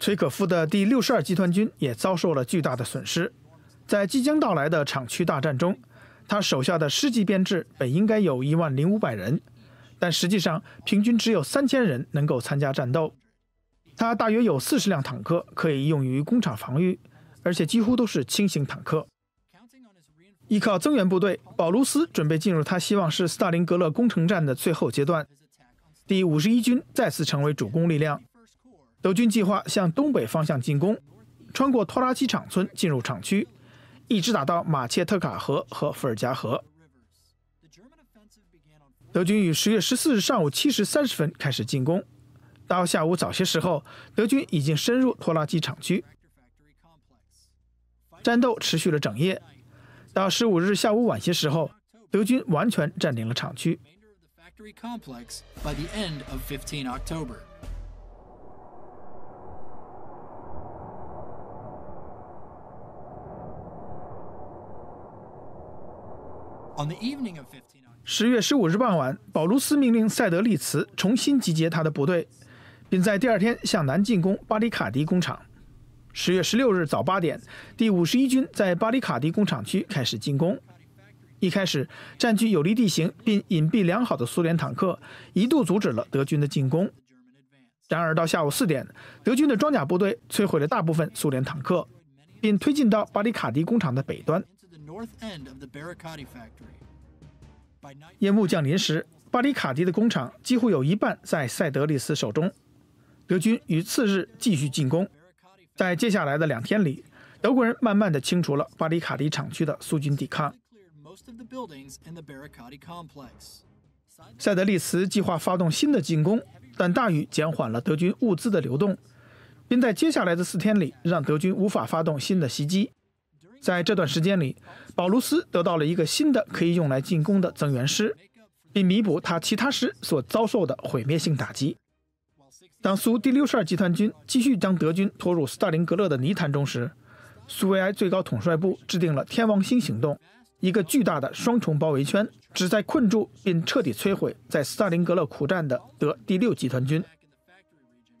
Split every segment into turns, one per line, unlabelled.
崔可夫的第六十二集团军也遭受了巨大的损失。在即将到来的厂区大战中，他手下的师级编制本应该有一万零五百人，但实际上平均只有三千人能够参加战斗。他大约有四十辆坦克可以用于工厂防御，而且几乎都是轻型坦克。依靠增援部队，保卢斯准备进入他希望是斯大林格勒攻城战的最后阶段。第五十一军再次成为主攻力量。德军计划向东北方向进攻，穿过拖拉机厂村进入厂区，一直打到马切特卡河和伏尔加河。德军于十月十四日上午七时三十分开始进攻，到下午早些时候，德军已经深入拖拉机厂区。战斗持续了整夜，到十五日下午晚些时候，德军完全占领了厂区。十月十五日傍晚，保卢斯命令塞德利茨重新集结他的部队，并在第二天向南进攻巴里卡迪工厂。十月十六日早八点，第五十一军在巴里卡迪工厂区开始进攻。一开始，占据有利地形并隐蔽良好的苏联坦克一度阻止了德军的进攻。然而，到下午四点，德军的装甲部队摧毁了大部分苏联坦克，并推进到巴里卡迪工厂的北端。夜幕降临时，巴里卡迪的工厂几乎有一半在塞德利茨手中。德军于次日继续进攻，在接下来的两天里，德国人慢慢地清除了巴里卡迪厂区的苏军抵抗。塞德利茨计划发动新的进攻，但大雨减缓了德军物资的流动，并在接下来的四天里让德军无法发动新的袭击。在这段时间里，保卢斯得到了一个新的可以用来进攻的增援师，并弥补他其他师所遭受的毁灭性打击。当苏第六十二集团军继续将德军拖入斯大林格勒的泥潭中时，苏维埃最高统帅部制定了“天王星”行动，一个巨大的双重包围圈，旨在困住并彻底摧毁在斯大林格勒苦战的德第六集团军。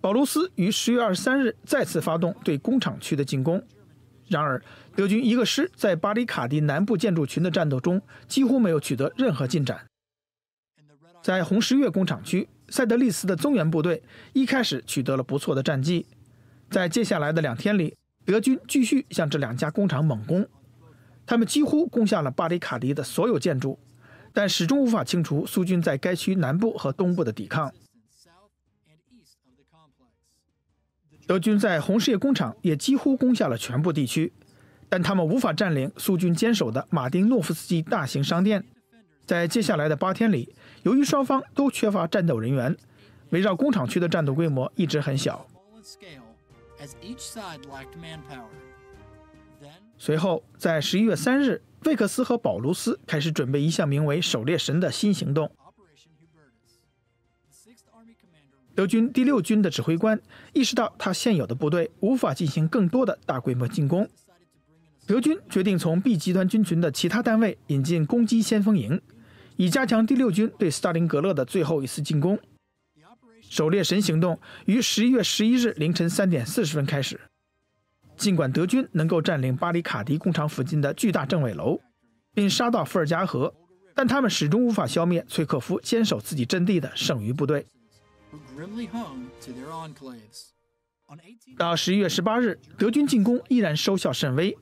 保卢斯于十月二十三日再次发动对工厂区的进攻。然而，德军一个师在巴里卡迪南部建筑群的战斗中几乎没有取得任何进展。在红十月工厂区，塞德利斯的增援部队一开始取得了不错的战绩。在接下来的两天里，德军继续向这两家工厂猛攻，他们几乎攻下了巴里卡迪的所有建筑，但始终无法清除苏军在该区南部和东部的抵抗。德军在红事业工厂也几乎攻下了全部地区，但他们无法占领苏军坚守的马丁诺夫斯基大型商店。在接下来的八天里，由于双方都缺乏战斗人员，围绕工厂区的战斗规模一直很小。随后，在十一月三日，魏克斯和保卢斯开始准备一项名为“狩猎神”的新行动。德军第六军的指挥官意识到，他现有的部队无法进行更多的大规模进攻。德军决定从 B 集团军群的其他单位引进攻击先锋营，以加强第六军对斯大林格勒的最后一次进攻。狩猎神行动于11月11日凌晨3点40分开始。尽管德军能够占领巴里卡迪工厂附近的巨大政委楼，并杀到伏尔加河，但他们始终无法消灭崔克夫坚守自己阵地的剩余部队。grimly their home enclaves. to but 到十一月十八日，德军进攻依然收效甚微。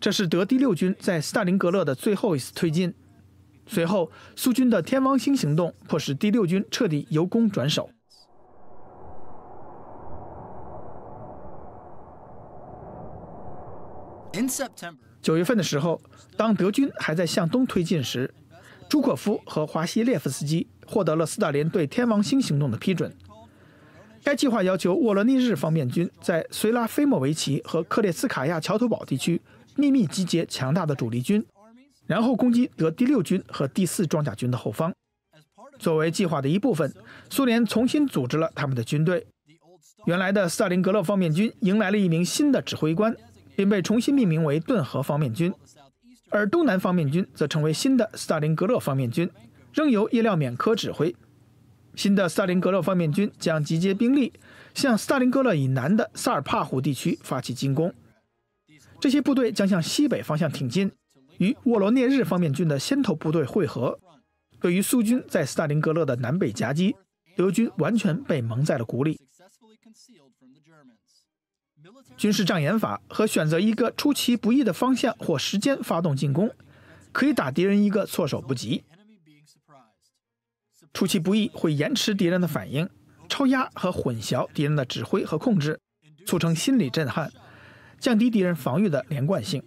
这是德第六军在斯大林格勒的最后一次推进。随后，苏军的“天王星”行动迫使第六军彻底由攻转守。九月份的时候，当德军还在向东推进时，朱可夫和华西列夫斯基。获得了斯大林对天王星行动的批准。该计划要求沃罗涅日方面军在随拉菲莫维奇和克列斯卡亚桥头堡地区秘密集结强大的主力军，然后攻击德第六军和第四装甲军的后方。作为计划的一部分，苏联重新组织了他们的军队。原来的斯大林格勒方面军迎来了一名新的指挥官，并被重新命名为顿河方面军，而东南方面军则成为新的斯大林格勒方面军。仍由叶廖缅科指挥，新的斯大林格勒方面军将集结兵力，向斯大林格勒以南的萨尔帕湖地区发起进攻。这些部队将向西北方向挺进，与沃罗涅日方面军的先头部队会合。对于苏军在斯大林格勒的南北夹击，德军完全被蒙在了鼓里。军事障眼法和选择一个出其不意的方向或时间发动进攻，可以打敌人一个措手不及。出其不意会延迟敌人的反应，超压和混淆敌人的指挥和控制，促成心理震撼，降低敌人防御的连贯性。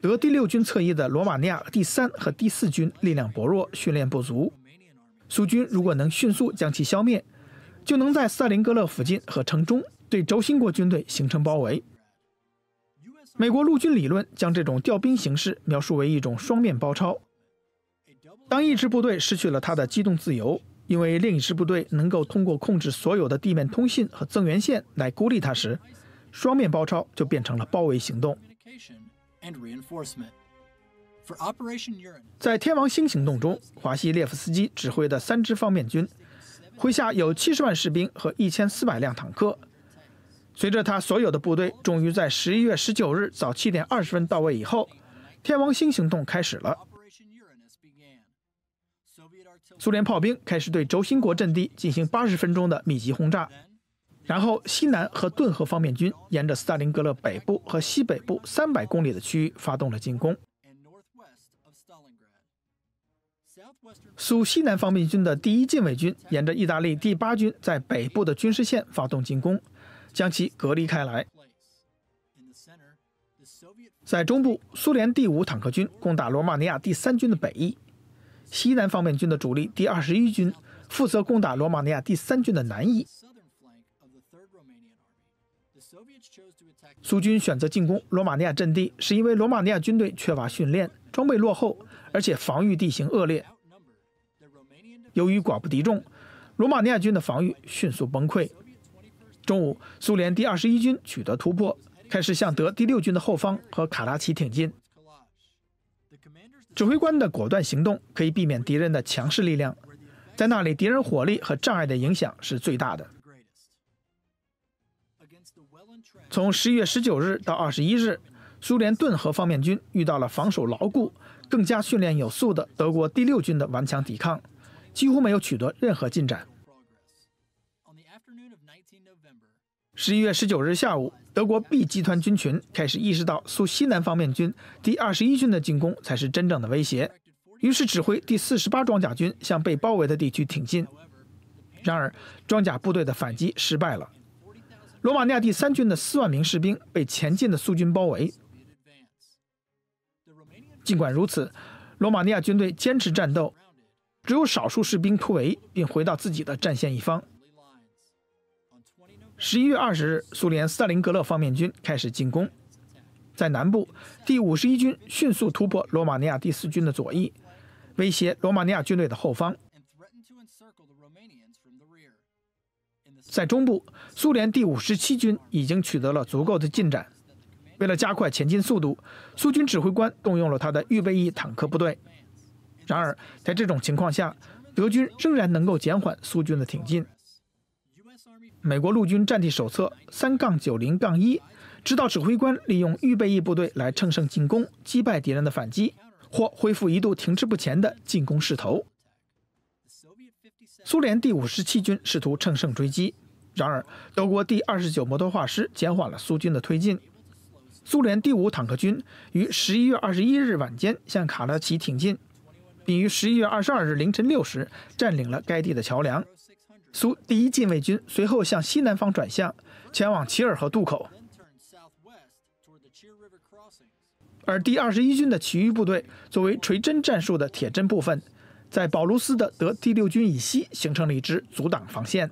德第六军侧翼的罗马尼亚第三和第四军力量薄弱，训练不足。苏军如果能迅速将其消灭，就能在塞林格勒附近和城中对轴心国军队形成包围。美国陆军理论将这种调兵形式描述为一种双面包抄。当一支部队失去了他的机动自由，因为另一支部队能够通过控制所有的地面通信和增援线来孤立他时，双面包抄就变成了包围行动。在天王星行动中，华西列夫斯基指挥的三支方面军，麾下有七十万士兵和一千四百辆坦克。随着他所有的部队终于在十一月十九日早七点二十分到位以后，天王星行动开始了。苏联炮兵开始对轴心国阵地进行八十分钟的密集轰炸，然后西南和顿河方面军沿着斯大林格勒北部和西北部三百公里的区域发动了进攻。苏西南方面军的第一近卫军沿着意大利第八军在北部的军事线发动进攻，将其隔离开来。在中部，苏联第五坦克军攻打罗马尼亚第三军的北翼。西南方面军的主力第二十一军负责攻打罗马尼亚第三军的南翼。苏军选择进攻罗马尼亚阵地，是因为罗马尼亚军队缺乏训练、装备落后，而且防御地形恶劣。由于寡不敌众，罗马尼亚军的防御迅速崩溃。中午，苏联第二十一军取得突破，开始向德第六军的后方和卡拉奇挺进。指挥官的果断行动可以避免敌人的强势力量。在那里，敌人火力和障碍的影响是最大的。从十一月十九日到二十一日，苏联顿河方面军遇到了防守牢固、更加训练有素的德国第六军的顽强抵抗，几乎没有取得任何进展。十一月十九日下午，德国 B 集团军群开始意识到苏西南方面军第二十一军的进攻才是真正的威胁，于是指挥第四十八装甲军向被包围的地区挺进。然而，装甲部队的反击失败了。罗马尼亚第三军的四万名士兵被前进的苏军包围。尽管如此，罗马尼亚军队坚持战斗，只有少数士兵突围并回到自己的战线一方。十一月二十日，苏联斯大林格勒方面军开始进攻。在南部，第五十一军迅速突破罗马尼亚第四军的左翼，威胁罗马尼亚军队的后方。在中部，苏联第五十七军已经取得了足够的进展。为了加快前进速度，苏军指挥官动用了他的预备役坦克部队。然而，在这种情况下，德军仍然能够减缓苏军的挺进。美国陆军战地手册三杠九零杠一指导指挥官利用预备役部队来乘胜进攻，击败敌人的反击，或恢复一度停滞不前的进攻势头。苏联第五十七军试图乘胜追击，然而德国第二十九摩托化师减缓了苏军的推进。苏联第五坦克军于十一月二十一日晚间向卡拉奇挺进，并于十一月二十二日凌晨六时占领了该地的桥梁。苏第一近卫军随后向西南方转向，前往齐尔河渡口。而第二十一军的其余部队作为垂针战术的铁针部分，在保卢斯的德第六军以西形成了一支阻挡防线。